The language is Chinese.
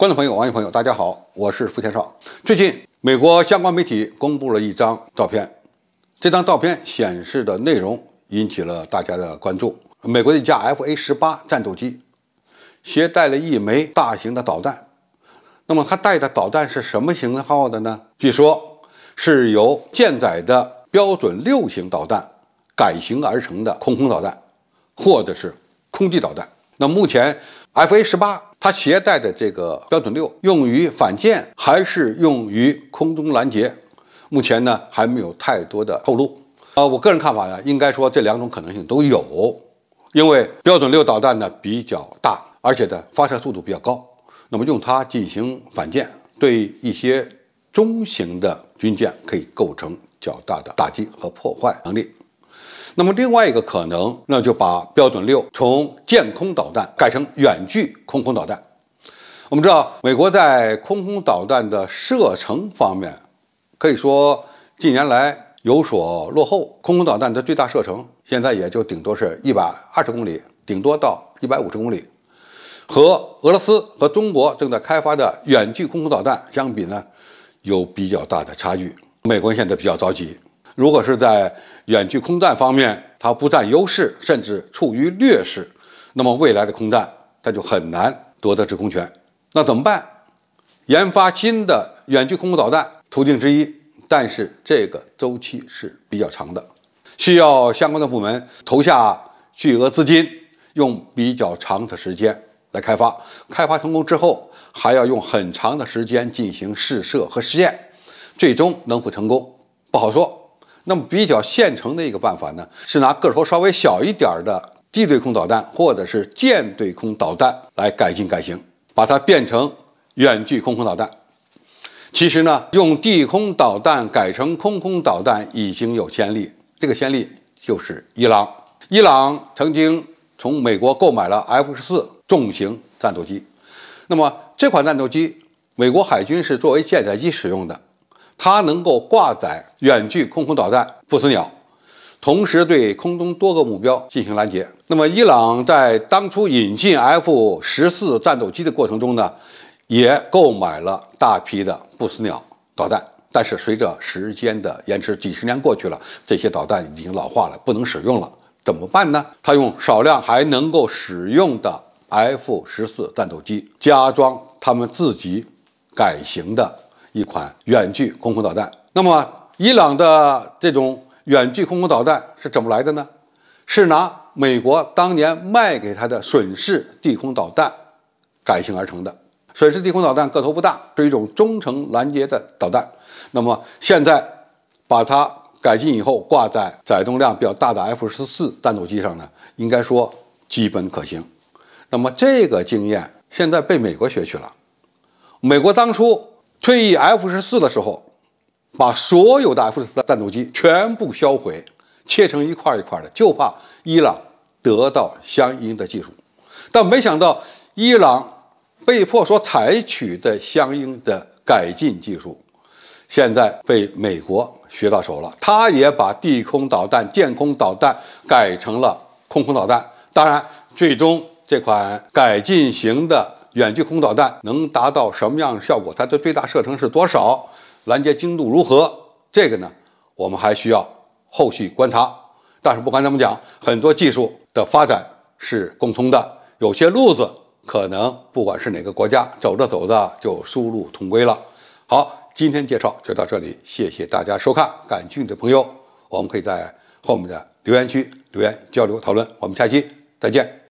观众朋友、网友朋友，大家好，我是付天少。最近，美国相关媒体公布了一张照片，这张照片显示的内容引起了大家的关注。美国的一架 F A 十八战斗机携带了一枚大型的导弹，那么它带的导弹是什么型号的呢？据说是由舰载的标准六型导弹改型而成的空空导弹，或者是空地导弹。那目前 F A 十八。它携带的这个标准六用于反舰还是用于空中拦截，目前呢还没有太多的透露。呃，我个人看法呢，应该说这两种可能性都有，因为标准六导弹呢比较大，而且呢发射速度比较高，那么用它进行反舰，对一些中型的军舰可以构成较大的打击和破坏能力。那么另外一个可能，那就把标准六从舰空导弹改成远距空空导弹。我们知道，美国在空空导弹的射程方面，可以说近年来有所落后。空空导弹的最大射程现在也就顶多是一百二十公里，顶多到一百五十公里，和俄罗斯和中国正在开发的远距空空导弹相比呢，有比较大的差距。美国现在比较着急。如果是在远距空战方面，它不占优势，甚至处于劣势，那么未来的空战它就很难夺得制空权。那怎么办？研发新的远距空空导弹途径之一，但是这个周期是比较长的，需要相关的部门投下巨额资金，用比较长的时间来开发。开发成功之后，还要用很长的时间进行试射和试验，最终能否成功不好说。那么，比较现成的一个办法呢，是拿个头稍微小一点的地对空导弹，或者是舰对空导弹来改进改型，把它变成远距空空导弹。其实呢，用地空导弹改成空空导弹已经有先例，这个先例就是伊朗。伊朗曾经从美国购买了 F 四重型战斗机，那么这款战斗机美国海军是作为舰载机使用的。它能够挂载远距空空导弹“不死鸟”，同时对空中多个目标进行拦截。那么，伊朗在当初引进 F 十四战斗机的过程中呢，也购买了大批的“不死鸟”导弹。但是，随着时间的延迟，几十年过去了，这些导弹已经老化了，不能使用了，怎么办呢？他用少量还能够使用的 F 十四战斗机加装他们自己改型的。一款远距空空导弹。那么，伊朗的这种远距空空导弹是怎么来的呢？是拿美国当年卖给他的隼式地空导弹改型而成的。隼式地空导弹个头不大，是一种中程拦截的导弹。那么，现在把它改进以后挂在载重量比较大的 F 十四战斗机上呢，应该说基本可行。那么，这个经验现在被美国学去了。美国当初。退役 F 十四的时候，把所有的 F 十四战斗机全部销毁，切成一块一块的，就怕伊朗得到相应的技术。但没想到，伊朗被迫所采取的相应的改进技术，现在被美国学到手了。他也把地空导弹、舰空导弹改成了空空导弹。当然，最终这款改进型的。远距空导弹能达到什么样的效果？它的最大射程是多少？拦截精度如何？这个呢，我们还需要后续观察。但是不管怎么讲，很多技术的发展是共通的，有些路子可能不管是哪个国家走着走着就殊路同归了。好，今天介绍就到这里，谢谢大家收看。感兴趣的朋友，我们可以在后面的留言区留言交流讨论。我们下期再见。